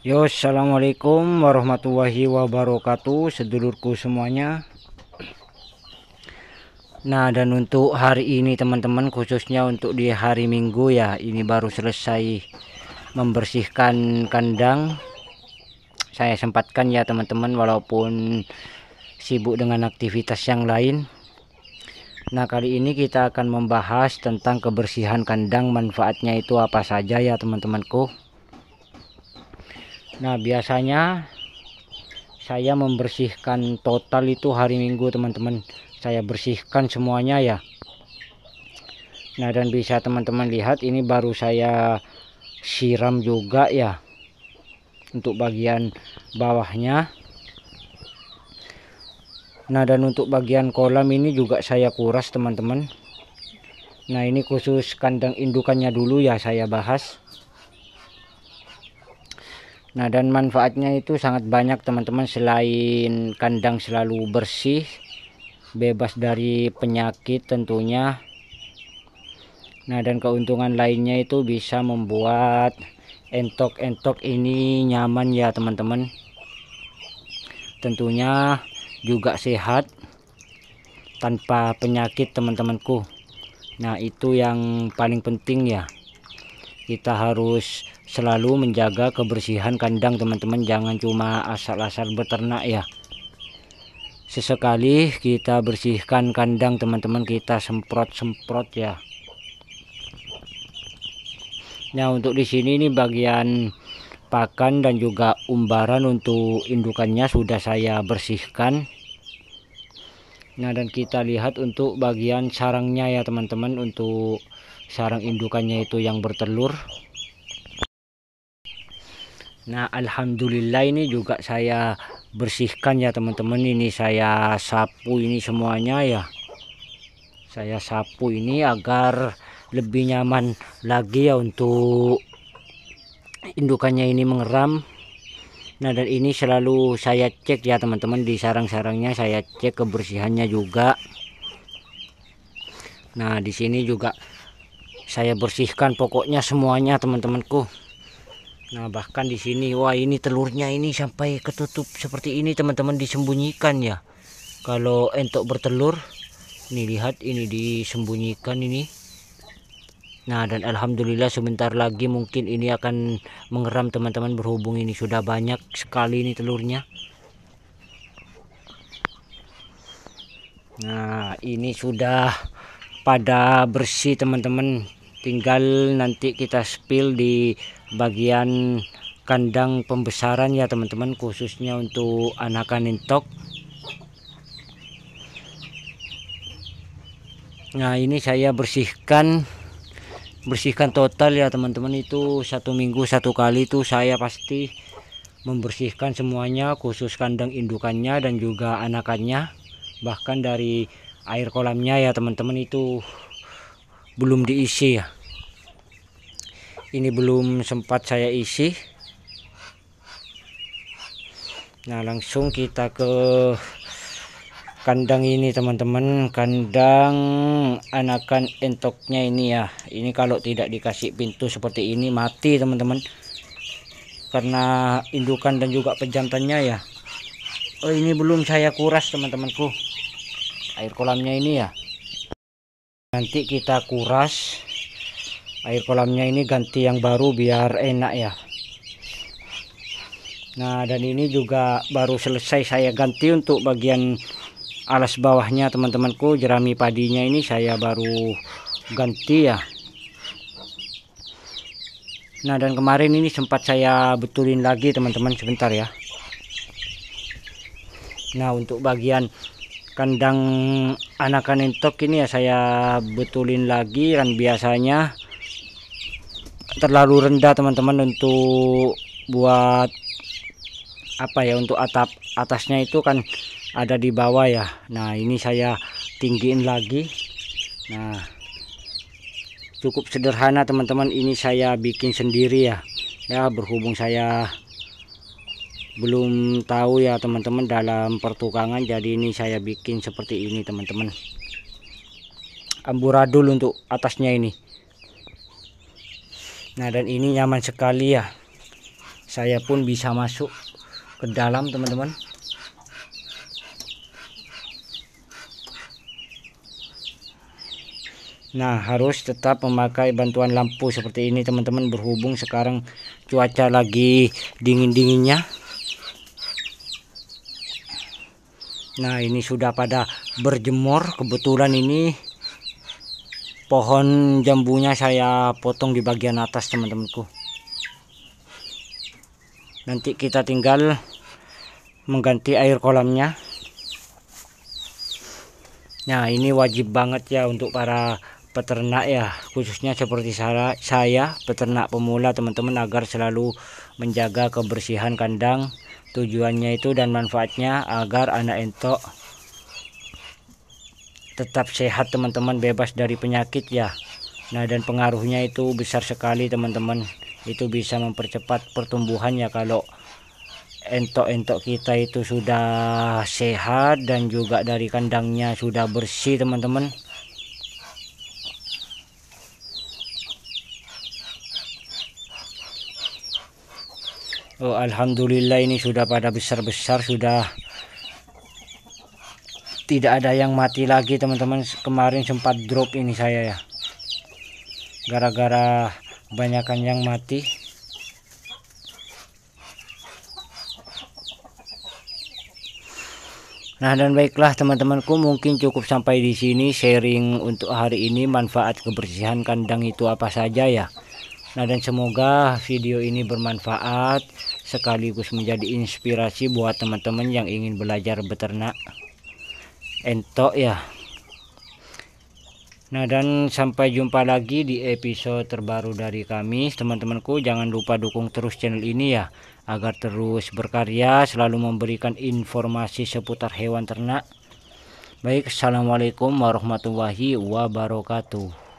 Yo, assalamualaikum warahmatullahi wabarakatuh, sedulurku semuanya. Nah, dan untuk hari ini, teman-teman, khususnya untuk di hari Minggu, ya, ini baru selesai membersihkan kandang. Saya sempatkan, ya, teman-teman, walaupun sibuk dengan aktivitas yang lain. Nah, kali ini kita akan membahas tentang kebersihan kandang, manfaatnya itu apa saja, ya, teman-temanku. Nah biasanya saya membersihkan total itu hari minggu teman-teman saya bersihkan semuanya ya Nah dan bisa teman-teman lihat ini baru saya siram juga ya untuk bagian bawahnya Nah dan untuk bagian kolam ini juga saya kuras teman-teman Nah ini khusus kandang indukannya dulu ya saya bahas Nah dan manfaatnya itu sangat banyak teman-teman selain kandang selalu bersih bebas dari penyakit tentunya Nah dan keuntungan lainnya itu bisa membuat entok-entok ini nyaman ya teman-teman Tentunya juga sehat tanpa penyakit teman-temanku Nah itu yang paling penting ya kita harus selalu menjaga kebersihan kandang teman-teman jangan cuma asal-asal beternak ya sesekali kita bersihkan kandang teman-teman kita semprot-semprot ya nah untuk di sini ini bagian pakan dan juga umbaran untuk indukannya sudah saya bersihkan nah dan kita lihat untuk bagian sarangnya ya teman-teman untuk sarang indukannya itu yang bertelur Nah, alhamdulillah ini juga saya bersihkan ya teman-teman. Ini saya sapu ini semuanya ya. Saya sapu ini agar lebih nyaman lagi ya untuk indukannya ini mengeram. Nah, dan ini selalu saya cek ya teman-teman di sarang-sarangnya saya cek kebersihannya juga. Nah, di sini juga saya bersihkan pokoknya semuanya teman-temanku. Nah bahkan di sini wah ini telurnya ini sampai ketutup seperti ini teman-teman disembunyikan ya. Kalau entok bertelur ini lihat ini disembunyikan ini. Nah dan alhamdulillah sebentar lagi mungkin ini akan mengeram teman-teman berhubung ini sudah banyak sekali ini telurnya. Nah ini sudah pada bersih teman-teman tinggal nanti kita spill di bagian kandang pembesaran ya teman-teman khususnya untuk anakan intok. nah ini saya bersihkan bersihkan total ya teman-teman itu satu minggu satu kali itu saya pasti membersihkan semuanya khusus kandang indukannya dan juga anakannya bahkan dari air kolamnya ya teman-teman itu belum diisi ya ini belum sempat saya isi nah langsung kita ke kandang ini teman-teman kandang anakan entoknya ini ya ini kalau tidak dikasih pintu seperti ini mati teman-teman karena indukan dan juga pejantannya ya oh ini belum saya kuras teman-temanku air kolamnya ini ya nanti kita kuras air kolamnya ini ganti yang baru biar enak ya nah dan ini juga baru selesai saya ganti untuk bagian alas bawahnya teman-temanku jerami padinya ini saya baru ganti ya nah dan kemarin ini sempat saya betulin lagi teman-teman sebentar ya nah untuk bagian kandang anakan entok ini ya saya betulin lagi dan biasanya terlalu rendah teman-teman untuk buat apa ya untuk atap atasnya itu kan ada di bawah ya nah ini saya tinggiin lagi nah cukup sederhana teman-teman ini saya bikin sendiri ya ya berhubung saya belum tahu ya teman-teman dalam pertukangan jadi ini saya bikin seperti ini teman-teman amburadul untuk atasnya ini nah dan ini nyaman sekali ya saya pun bisa masuk ke dalam teman-teman Nah harus tetap memakai bantuan lampu seperti ini teman-teman berhubung sekarang cuaca lagi dingin-dinginnya Nah ini sudah pada berjemur kebetulan ini pohon jambunya saya potong di bagian atas teman-temanku nanti kita tinggal mengganti air kolamnya nah ini wajib banget ya untuk para peternak ya khususnya seperti saya, peternak pemula teman-teman agar selalu menjaga kebersihan kandang tujuannya itu dan manfaatnya agar anak entok tetap sehat teman-teman bebas dari penyakit ya nah dan pengaruhnya itu besar sekali teman-teman itu bisa mempercepat pertumbuhannya kalau entok-entok kita itu sudah sehat dan juga dari kandangnya sudah bersih teman-teman Oh, Alhamdulillah ini sudah pada besar-besar sudah tidak ada yang mati lagi teman-teman kemarin sempat drop ini saya ya gara-gara kebanyakan yang mati Nah dan baiklah teman-temanku mungkin cukup sampai di sini sharing untuk hari ini manfaat kebersihan kandang itu apa saja ya. Nah dan semoga video ini bermanfaat sekaligus menjadi inspirasi buat teman-teman yang ingin belajar beternak entok ya Nah dan sampai jumpa lagi di episode terbaru dari kami Teman-temanku jangan lupa dukung terus channel ini ya Agar terus berkarya selalu memberikan informasi seputar hewan ternak Baik Assalamualaikum warahmatullahi wabarakatuh